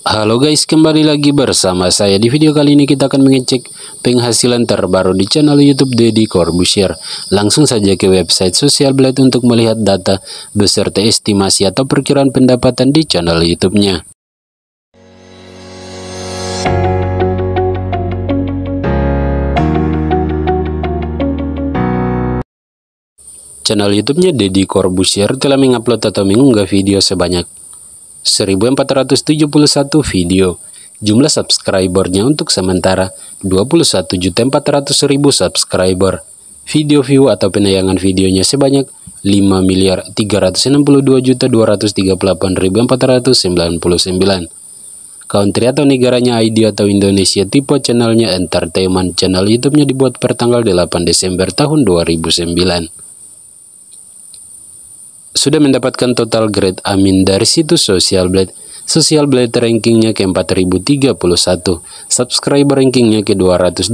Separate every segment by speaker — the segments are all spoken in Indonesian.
Speaker 1: Halo guys, kembali lagi bersama saya. Di video kali ini kita akan mengecek penghasilan terbaru di channel YouTube Deddy Corbusier. Langsung saja ke website Social Blade untuk melihat data beserta estimasi atau perkiraan pendapatan di channel YouTube-nya. Channel YouTube-nya Deddy Corbusier telah mengupload atau mengunggah video sebanyak 1471 video. Jumlah subscribernya untuk sementara 21.400.000 subscriber. Video view atau penayangan videonya sebanyak 5 miliar 362.238.499. Country atau negaranya ID atau Indonesia tipe channelnya entertainment channel YouTube-nya dibuat pertanggal 8 Desember tahun 2009 sudah mendapatkan total grade amin dari situs Social Blade. Social Blade rankingnya ke 4031, subscriber rankingnya ke 220,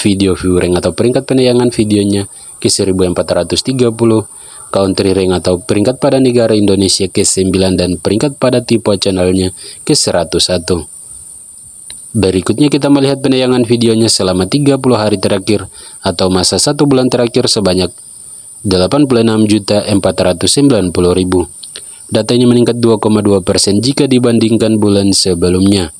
Speaker 1: video view rank atau peringkat penayangan videonya ke 1430, country rank atau peringkat pada negara Indonesia ke 9 dan peringkat pada tipe channelnya ke 101. Berikutnya kita melihat penayangan videonya selama 30 hari terakhir atau masa satu bulan terakhir sebanyak 86.490.000. datanya meningkat 2,2 persen jika dibandingkan bulan sebelumnya.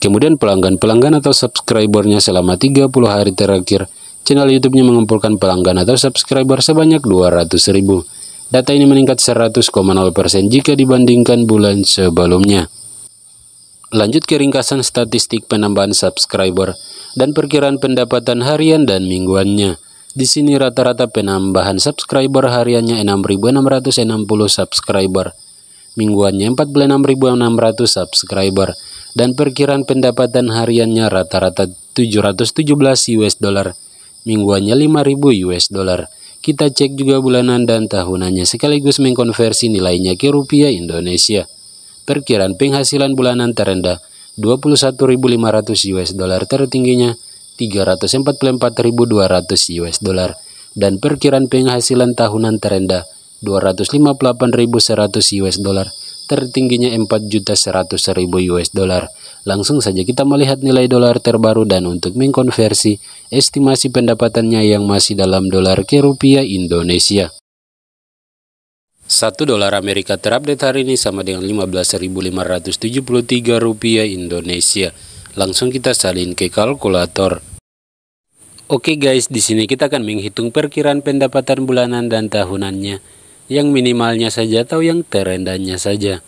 Speaker 1: Kemudian pelanggan-pelanggan atau subscribernya selama 30 hari terakhir, channel YouTube-nya mengumpulkan pelanggan atau subscriber sebanyak 200.000. Data ini meningkat 100,0% persen jika dibandingkan bulan sebelumnya. Lanjut ke ringkasan statistik penambahan subscriber dan perkiraan pendapatan harian dan mingguannya. Di sini rata-rata penambahan subscriber hariannya 6.660 subscriber, mingguannya 46.600 subscriber, dan perkiraan pendapatan hariannya rata-rata 717 US dollar, mingguannya 5.000 US dollar. Kita cek juga bulanan dan tahunannya sekaligus mengkonversi nilainya ke rupiah Indonesia. Perkiraan penghasilan bulanan terendah 21.500 US dollar tertingginya 344.200 US dollar dan perkiraan penghasilan tahunan terendah 258.100 US dollar tertingginya 4.100.000 US dollar. Langsung saja kita melihat nilai dolar terbaru dan untuk mengkonversi estimasi pendapatannya yang masih dalam dolar ke rupiah Indonesia. 1 dolar Amerika terupdate hari ini sama dengan 15.573 rupiah Indonesia. Langsung kita salin ke kalkulator. Oke guys, di sini kita akan menghitung perkiraan pendapatan bulanan dan tahunannya, yang minimalnya saja atau yang terendahnya saja.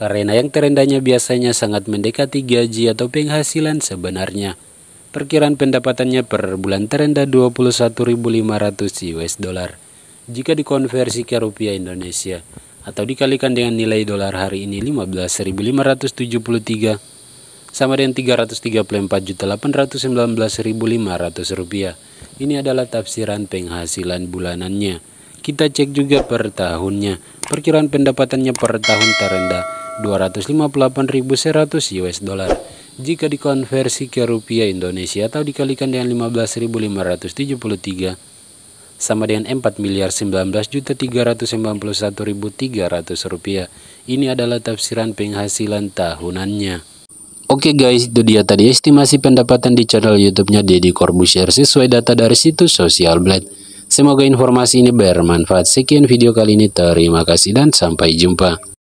Speaker 1: Karena yang terendahnya biasanya sangat mendekati gaji atau penghasilan sebenarnya. Perkiraan pendapatannya per bulan terendah 21.500 US dollar. Jika dikonversi ke rupiah Indonesia atau dikalikan dengan nilai dolar hari ini 15.573 sama dengan 334.819.500 rupiah. Ini adalah tafsiran penghasilan bulanannya. Kita cek juga per tahunnya. Perkiraan pendapatannya per tahun terendah 258.100 US dollar. Jika dikonversi ke rupiah Indonesia atau dikalikan dengan 15.573 sama dengan 4 miliar 19 juta 391.300 rupiah. Ini adalah tafsiran penghasilan tahunannya. Oke okay guys, itu dia tadi estimasi pendapatan di channel YouTube-nya Deddy Corbusier sesuai data dari situs Social Blade. Semoga informasi ini bermanfaat. Sekian video kali ini, terima kasih dan sampai jumpa.